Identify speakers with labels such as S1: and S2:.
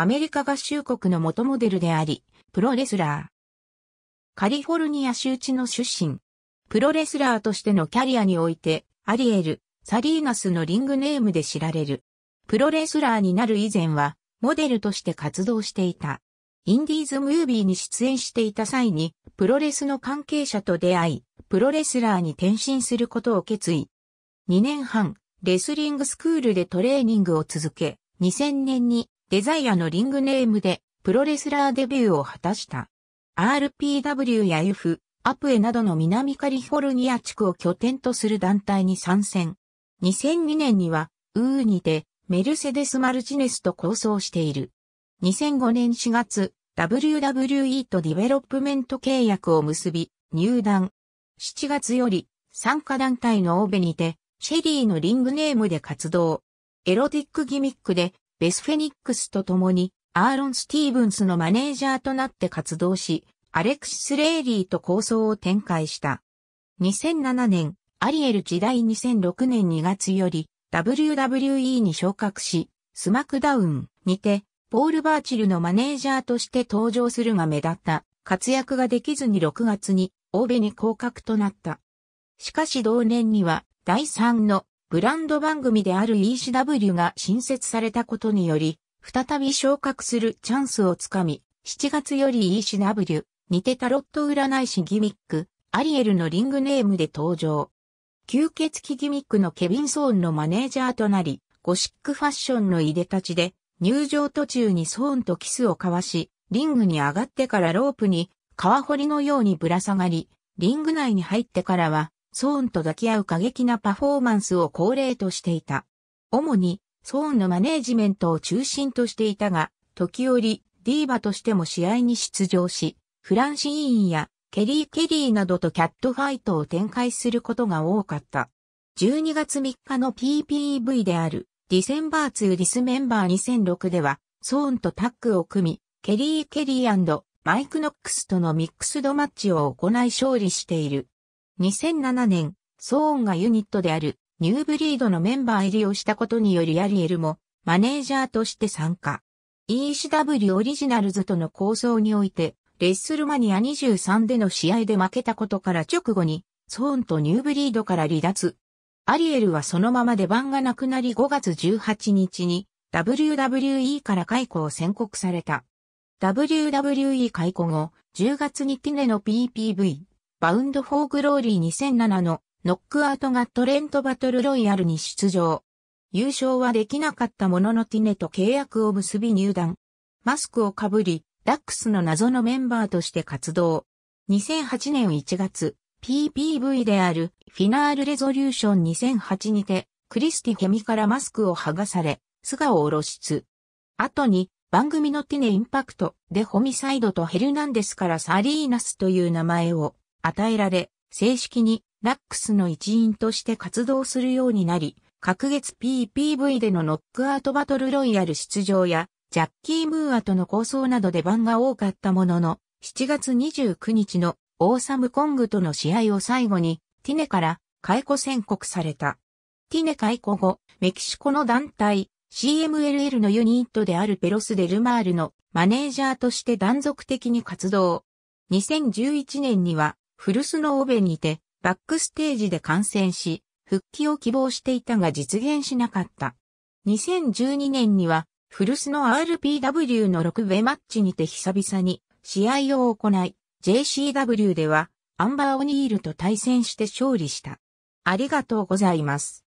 S1: アメリカ合衆国の元モデルであり、プロレスラー。カリフォルニア州地の出身。プロレスラーとしてのキャリアにおいて、アリエル、サリーナスのリングネームで知られる。プロレスラーになる以前は、モデルとして活動していた。インディーズムービーに出演していた際に、プロレスの関係者と出会い、プロレスラーに転身することを決意。2年半、レスリングスクールでトレーニングを続け、2000年にデザイアのリングネームでプロレスラーデビューを果たした。RPW や UF、アプエなどの南カリフォルニア地区を拠点とする団体に参戦。2002年には、ウーにてメルセデス・マルチネスと構想している。2005年4月、WWE とディベロップメント契約を結び、入団。7月より、参加団体のオーベにて、シェリーのリングネームで活動。エロティックギミックでベス・フェニックスと共に、アーロン・スティーブンスのマネージャーとなって活動し、アレクシス・レーリーと構想を展開した。2007年、アリエル時代2006年2月より、WWE に昇格し、スマクダウンにて、ポール・バーチルのマネージャーとして登場するが目立った活躍ができずに6月に欧米に降格となった。しかし同年には第3のブランド番組である ECW が新設されたことにより、再び昇格するチャンスをつかみ、7月より ECW 似てタロット占い師ギミック、アリエルのリングネームで登場。吸血鬼ギミックのケビン・ソーンのマネージャーとなり、ゴシックファッションのいでたちで、入場途中にソーンとキスを交わし、リングに上がってからロープに、川掘りのようにぶら下がり、リング内に入ってからは、ソーンと抱き合う過激なパフォーマンスを恒例としていた。主に、ソーンのマネージメントを中心としていたが、時折、ディーバとしても試合に出場し、フランシーンやケリー・ケリーなどとキャットファイトを展開することが多かった。12月3日の PPV であるディセンバー2デリスメンバー2006では、ソーンとタッグを組み、ケリー・ケリーマイク・ノックスとのミックスドマッチを行い勝利している。2007年、ソーンがユニットであるニューブリードのメンバー入りをしたことによりアリエルもマネージャーとして参加。ECW オリジナルズとの構想において、レッスルマニア23での試合で負けたことから直後に、ソーンとニューブリードから離脱。アリエルはそのまま出番がなくなり5月18日に WWE から解雇を宣告された。WWE 解雇後、10月にティネの PPV バウンドフォーグローリー2007のノックアウトがトレントバトルロイヤルに出場。優勝はできなかったもののティネと契約を結び入団。マスクをかぶり、ダックスの謎のメンバーとして活動。2008年1月、PPV であるフィナールレゾリューション2008にて、クリスティ・ヘミからマスクを剥がされ、素顔を露出。後に、番組のティネインパクトでホミサイドとヘルナンデスからサリーナスという名前を与えられ、正式にラックスの一員として活動するようになり、各月 PPV でのノックアウトバトルロイヤル出場や、ジャッキー・ムーアとの構想などで番が多かったものの、7月29日のオーサム・コングとの試合を最後に、ティネから解雇宣告された。ティネ解雇後、メキシコの団体 CMLL のユニットであるペロス・デルマールのマネージャーとして断続的に活動。2011年にはフルスのオベにて、バックステージで感染し、復帰を希望していたが実現しなかった。2012年には、フルスの RPW の6部マッチにて久々に試合を行い、JCW ではアンバー・オニールと対戦して勝利した。ありがとうございます。